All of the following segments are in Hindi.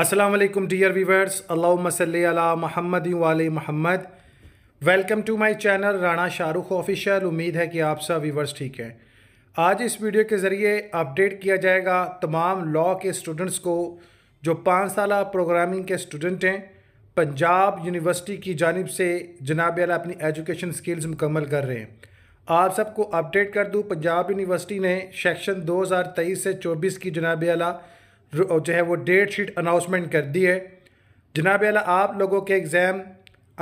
असलम डियर वीवर्स अल्ला महमद वाल महमद welcome to my channel Rana Shahrukh official उम्मीद है कि आप सब वीवर्स ठीक हैं आज इस वीडियो के ज़रिए अपडेट किया जाएगा तमाम लॉ के स्टूडेंट्स को जो पाँच साल प्रोग्रामिंग के स्टूडेंट हैं पंजाब यूनिवर्सिटी की जानब से जनाब अला अपनी एजुकेशन स्किल्स मुकम्मल कर रहे हैं आप सबको अपडेट कर दूँ पंजाब यूनिवर्सिटी ने सेक्शन 2023 से 24 की जनाब अला जो है वो डेट शीट अनाउंसमेंट कर दी है जनाब अला आप लोगों के एग्ज़ाम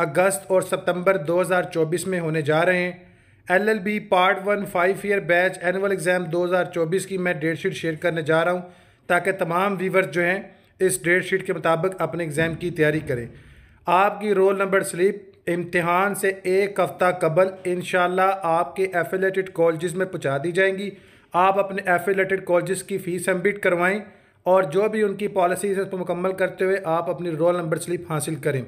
अगस्त और सितंबर 2024 में होने जा रहे हैं LLB part one five year batch annual exam 2024 की मैं डेट शीट शेयर करने जा रहा हूँ ताकि तमाम वीवर जो हैं इस डेट शीट के मुताबिक अपने एग्ज़ाम की तैयारी करें आपकी रोल नंबर स्लिप इम्तहान से एक हफ़्ता कबल इन आपके एफिलेटेड कॉलेज़ में पहुँचा दी जाएंगी आप अपने एफिलेटेड कॉलेज़ की फ़ीस सबमिट करवाएँ और जो भी उनकी पॉलिसीज़ है उसको मुकम्मल करते हुए आप अपनी रोल नंबर स्लिप हासिल करें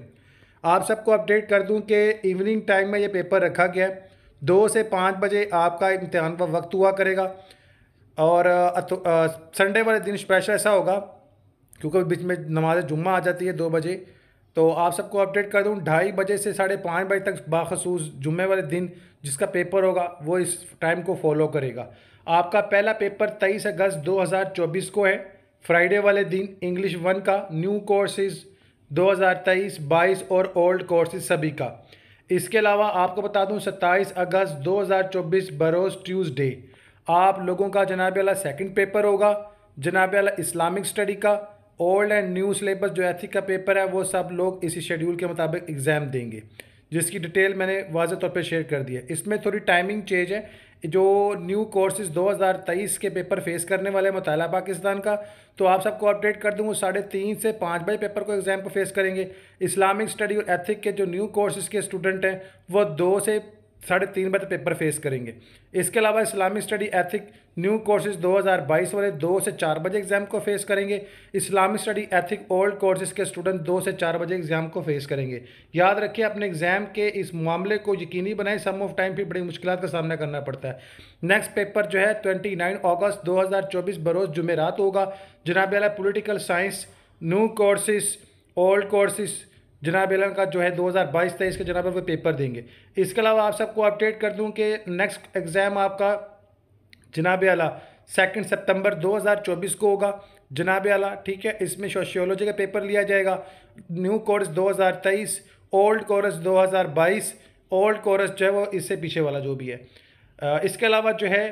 आप सबको अपडेट कर दूं कि इवनिंग टाइम में ये पेपर रखा गया है दो से पाँच बजे आपका इम्तहान का वक्त हुआ करेगा और संडे तो, वाले दिन स्पेशल ऐसा होगा क्योंकि बीच में नमाज जुम्मा आ जाती है दो बजे तो आप सबको अपडेट कर दूँ ढाई बजे से साढ़े पाँच बजे तक बाखसूस जुम्मे वाले दिन जिसका पेपर होगा वो इस टाइम को फॉलो करेगा आपका पहला पेपर तेईस अगस्त 2024 को है फ्राइडे वाले दिन इंग्लिश वन का न्यू कोर्सेज 2023, 22 और ओल्ड कोर्सेज सभी का इसके अलावा आपको बता दूं 27 अगस्त 2024 बरोज़ ट्यूसडे आप लोगों का जनाब अला सेकंड पेपर होगा जनाब अला इस्लामिक स्टडी का ओल्ड एंड न्यू सिलेबस जो एथिक का पेपर है वो सब लोग इसी शेड्यूल के मुताबिक एग्ज़ाम देंगे जिसकी डिटेल मैंने वाजह तौर पर शेयर कर दी है इसमें थोड़ी टाइमिंग चेंज है जो न्यू कोर्सेज 2023 के पेपर फेस करने वाले हैं पाकिस्तान का तो आप सबको अपडेट कर दूंगा साढ़े तीन से पाँच बजे पेपर को एग्ज़ाम को फेस करेंगे इस्लामिक स्टडी और एथिक के जो न्यू कोर्सेज के स्टूडेंट हैं वो दो से साढ़े तीन बजे पेपर फेस करेंगे इसके अलावा Islamic study ethic new courses 2022 वाले दो से चार बजे एग्जाम को फेस करेंगे इस्लामी स्टडी एथिक ओल्ड कोर्सेज के स्टूडेंट दो से चार बजे एग्जाम को फेस करेंगे याद रखिए अपने एग्जाम के इस मामले को यकीनी बनाए सम ऑफ टाइम भी बड़ी मुश्किल का सामना करना पड़ता है नेक्स्ट पेपर जो है ट्वेंटी नाइन अगस्त दो हज़ार चौबीस बरोज़ जुमेरात होगा जनाब अला political science new courses old courses जनाब एलन का जो है 2022 तेईस के जनाब वो पेपर देंगे इसके अलावा आप सबको अपडेट कर दूं कि नेक्स्ट एग्ज़ाम आपका जनाब आला सेकेंड सितंबर 2024 को होगा जनाब आला ठीक है इसमें सोशियोलॉजी का पेपर लिया जाएगा new course 2023 old course 2022 old course जो है वो इससे पीछे वाला जो भी है इसके अलावा जो है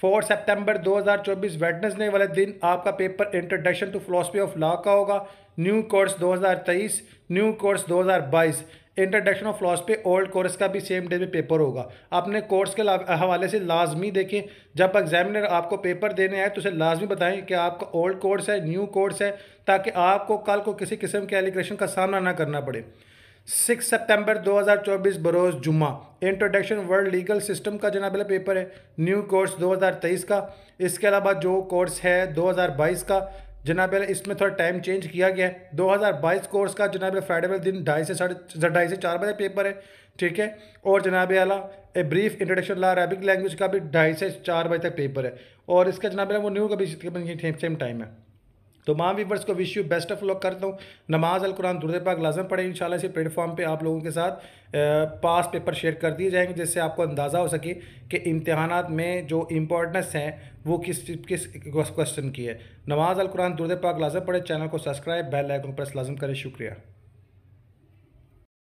फोर सितंबर 2024 वेडनेसडे वाले दिन आपका paper introduction to philosophy of law का होगा new course 2023 new course 2022 introduction of philosophy old course का भी सेम डे में पेपर होगा अपने कोर्स के हवाले से लाजमी देखें जब एग्जामिनर आपको पेपर देने आए तो उसे लाजमी बताएं कि आपका ओल्ड कोर्स है न्यू कोर्स है ताकि आपको कल को किसी किस्म के एलिग्रेशन का सामना ना करना पड़े सिक्स सितंबर 2024 बरोज़ जुमा इंट्रोडक्शन वर्ल्ड लीगल सिस्टम का जनाब पेपर है न्यू कोर्स 2023 का इसके अलावा जो कोर्स है 2022 का जनाब इसमें थोड़ा टाइम चेंज किया गया है 2022 कोर्स का जनाब फ्राइडे वाले दिन ढाई से साढ़े ढाई से चार बजे पेपर है ठीक है और जनाब अला a brief introduction law Arabic language का भी ढाई से चार बजे तक पेपर है और इसका जनाब वो न्यू का भी सेम टाइम है तो माम वीवर्स को wish you best of luck करता हूँ नमाज अल कुरान दुर्द पाक लाजम पढ़े इन इसी प्लेटफॉर्म पर आप लोगों के साथ पास पेपर शेयर कर दिए जाएंगे जिससे आपको अंदाज़ा हो सके कि इम्तहान में जो इम्पोर्टेंस हैं वो किस किस क्वेश्चन की है नमाज अल कुरान दुर्द पाक लाजम पढ़े चैनल को सब्सक्राइब बेल आइकन प्रेस लाजम करें शुक्रिया